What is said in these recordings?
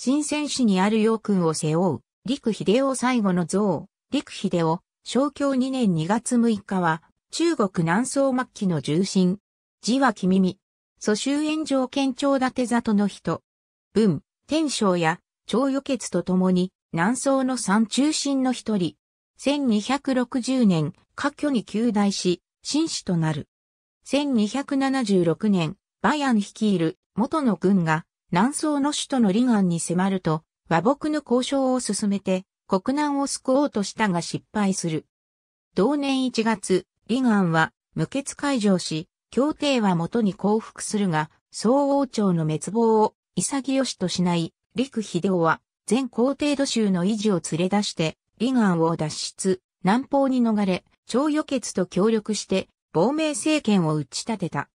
新鮮市にある洋君を背負う、陸秀夫最後の像、陸秀夫、昭教2年2月6日は、中国南宋末期の重臣。字は君見、蘇州炎上県庁立里の人。文、天章や、長与決と共に、南宋の三中心の一人。1260年、下居に旧大し、紳士となる。1276年、バヤン率いる元の軍が南宋の首都のガンに迫ると、和睦の交渉を進めて、国難を救おうとしたが失敗する。同年1月、ガンは無血解除し、協定は元に降伏するが、宋王朝の滅亡を潔しとしない、陸秀夫は全皇帝土州の維持を連れ出して、ガンを脱出、南方に逃れ、超与決と協力して、亡命政権を打ち立てた。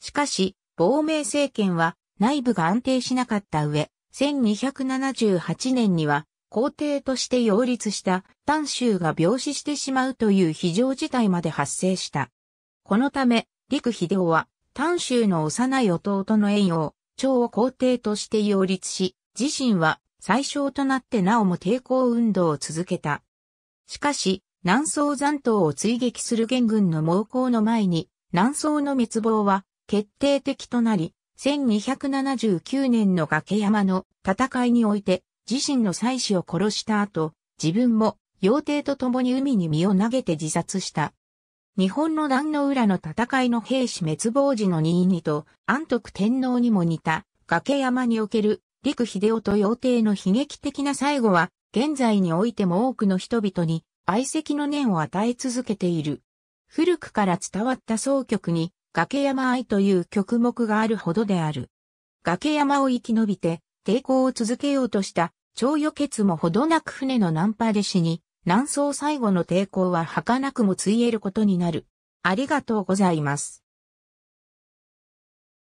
しかし、亡命政権は内部が安定しなかった上、1278年には皇帝として擁立した丹州が病死してしまうという非常事態まで発生した。このため、陸秀夫は丹州の幼い弟の栄養、長を皇帝として擁立し、自身は最小となってなおも抵抗運動を続けた。しかし、南宋残党を追撃する元軍の猛攻の前に、南宋の滅亡は決定的となり、1279年の崖山の戦いにおいて自身の妻子を殺した後、自分も妖帝と共に海に身を投げて自殺した。日本の壇の浦の戦いの兵士滅亡時の意にと安徳天皇にも似た崖山における陸秀夫と妖帝の悲劇的な最後は現在においても多くの人々に愛席の念を与え続けている。古くから伝わった奏曲に崖山愛という曲目があるほどである。崖山を生き延びて、抵抗を続けようとした、超余決もほどなく船の難破で死に、南宋最後の抵抗は儚くもついえることになる。ありがとうございます。